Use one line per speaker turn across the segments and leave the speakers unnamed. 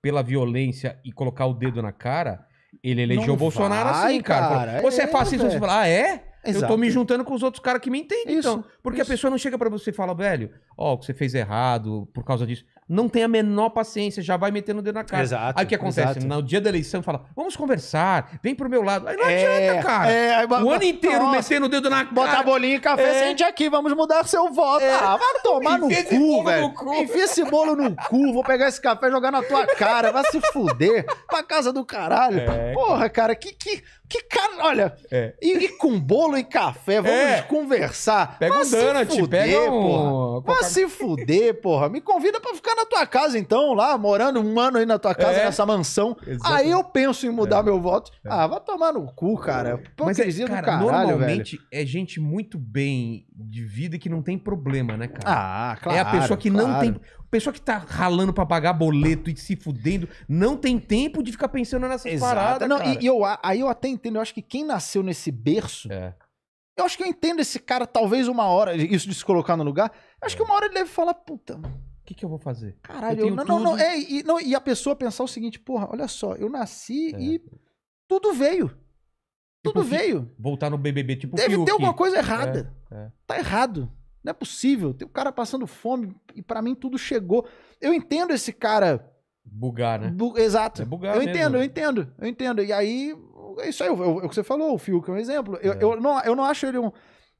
pela violência e colocar o dedo na cara, ele elegeu o Bolsonaro assim, vai, assim, cara. cara. Falou, você é, é fascista, você fala, ah, é? Exato. Eu tô me juntando com os outros caras que me entendem, então. isso, então. Porque isso. a pessoa não chega para você e fala, velho, ó, oh, o que você fez errado por causa disso. Não tem a menor paciência, já vai metendo o dedo na cara. Exato, aí o que acontece? Exato. No dia da eleição fala, vamos conversar, vem pro meu lado. Aí não é, adianta, cara. É, o ano inteiro nossa, metendo o dedo na cara. Botar bolinha e café, é. sente aqui, vamos mudar
seu voto. É. Ah, vai tomar no cu, velho. no cu, Enfia esse bolo no cu, vou pegar esse café e jogar na tua cara, vai se fuder. Pra casa do caralho. É. Porra, cara, que... que... Que cara, olha, é. e, e, com bolo e café, vamos é. conversar. Pega Mas um donut, fuder, pega um... Vai se fuder, porra. Me convida para ficar na tua casa, então, lá, morando um ano aí na tua casa, é. nessa mansão. Exatamente. Aí eu penso em mudar é. meu voto. É. Ah, vai tomar no cu,
cara. Hipocrisia é. Mas, é, cara, do caralho, normalmente velho. é gente muito bem de vida que não tem problema, né, cara? Ah, claro. É a pessoa que claro. não tem pessoa que tá ralando para pagar boleto e se fudendo, não tem tempo de ficar pensando nessas Exato. paradas. Não, e, e,
eu, aí eu até entendo, eu acho que quem nasceu nesse berço. É. Eu acho que eu entendo esse cara, talvez uma hora, isso de se colocar no lugar. Eu acho que uma hora ele deve falar, puta, o
que, que eu vou fazer?
Caralho, eu eu, não, tudo... não, é, e, não, e a pessoa pensar o seguinte, porra, olha só, eu nasci é. e tudo veio. Tipo tudo tipo, veio.
Voltar no BBB, tipo Deve Fiuk. ter alguma coisa é, errada. É, é.
Tá errado. Não é possível. Tem um cara passando fome e para mim tudo chegou. Eu entendo esse cara.
Bugar, né?
Bu... Exato. É bugar eu mesmo. entendo, eu né? entendo, eu entendo. E aí é isso aí, é o que você falou, o Fiuk é um exemplo. Eu, é. eu, não, eu não acho ele um.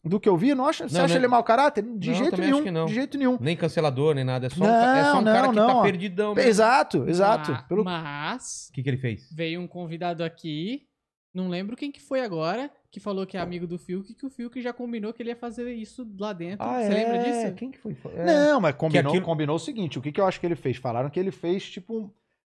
Do que eu vi, não acha, não, né? você acha ele mau caráter? De não, jeito nenhum. De jeito nenhum.
Nem cancelador, nem nada. É só, não, um, é só um cara que tá perdidão. Mesmo. Exato, exato.
Mas. O pelo... que, que ele fez? Veio um convidado aqui, não lembro quem que foi agora, que falou que é amigo do Fiuk, que o Fiuk já combinou que ele ia fazer isso lá dentro. Ah, Você é? lembra disso? Quem que foi? É. Não, mas combinou, aquilo... combinou o seguinte: o que, que eu acho que ele fez? Falaram que ele fez, tipo,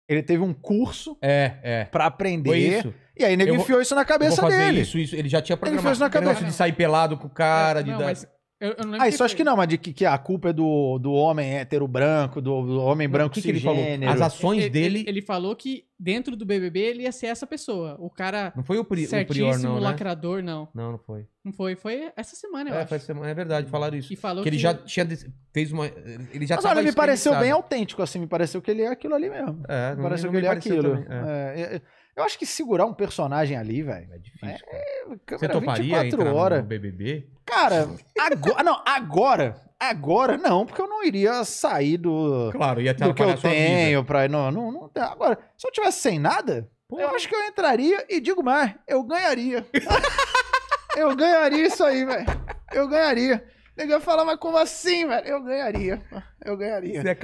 ele teve um curso é, é. para aprender. Foi isso. E aí nego enfiou isso na cabeça dele. Isso, isso. Ele já tinha programado isso na cabeça de sair pelado com o cara, é, de não, dar... Mas
eu, eu ah, isso foi. acho que não, mas de que, que, a culpa é do, do homem hétero branco, do, do homem branco que, que ele falou? As ações ele, dele. Ele, ele, falou que dentro do BBB ele ia ser essa pessoa. O cara. Não foi o, pri certíssimo, o prior, não. Né? lacrador, não. Não, não foi. Não foi. Foi essa semana, eu é, acho.
Foi semana, é verdade, falaram isso. E falou que, que ele já tinha. Fez uma. Ele já Mas olha, me pareceu bem
autêntico, assim. Me pareceu que ele é aquilo ali
mesmo. É, não, pareceu não, que ele é aquilo. Também,
é. é. É, eu acho que segurar um personagem ali, velho. É
difícil. É, é Você toparia 24 entrar horas. no BBB?
Cara, agora. Ah, não, agora. Agora não, porque eu não iria sair do. Claro, ia até do que eu tenho pra Não, não, não, agora, se eu tivesse sem nada, Pô. eu acho que eu entraria e digo mais, eu ganharia. eu ganharia isso aí, velho. Eu ganharia. Ninguém ia falar, mas como assim, velho? Eu ganharia. Eu ganharia. Você
é